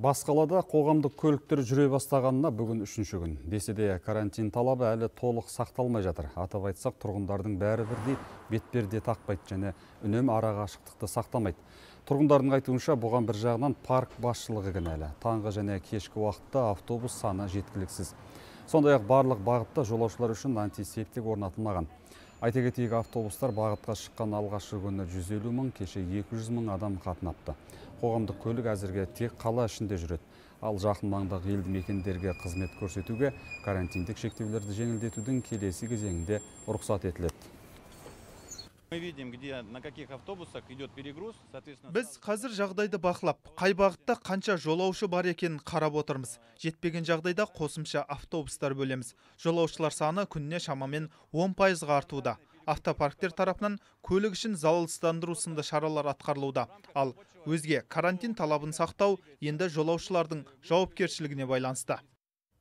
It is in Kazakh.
бас қалада қоғамдық көліктер жүре бастағанына бүгін үшінші күн десе де карантин талабы әлі толық сақталмай жатыр атап айтсақ тұрғындардың бәрі бірдей бетперде тақпайды және араға арақашықтықты сақтамайды тұрғындардың айтуынша бұған бір жағынан парк басшылығы кінәлі таңғы және кешкі уақытта автобус саны жеткіліксіз сондай ақ барлық бағытта жолаушылар үшін антисептик орнатылмаған айта кетейік автобустар бағытқа шыққан алғашқы күні жүз елу мың кеше екі жүз мың адам қатынапты қоғамдық көлік әзірге тек қала ішінде жүреді ал жақын маңдағы елді мекендерге қызмет көрсетуге карантиндік шектеулерді жеңілдетудің келесі кезеңінде рұқсат етіледі біз қазір жағдайды бақылап қай бағытта қанша жолаушы бар екенін қарап отырмыз жетпеген жағдайда қосымша автобустар бөлеміз жолаушылар саны күніне шамамен 10 пайызға артуда автопарктер тарапынан көлік үшін залалсыздандыру шаралар атқарылуда ал өзге карантин талабын сақтау енді жолаушылардың жауапкершілігіне байланысты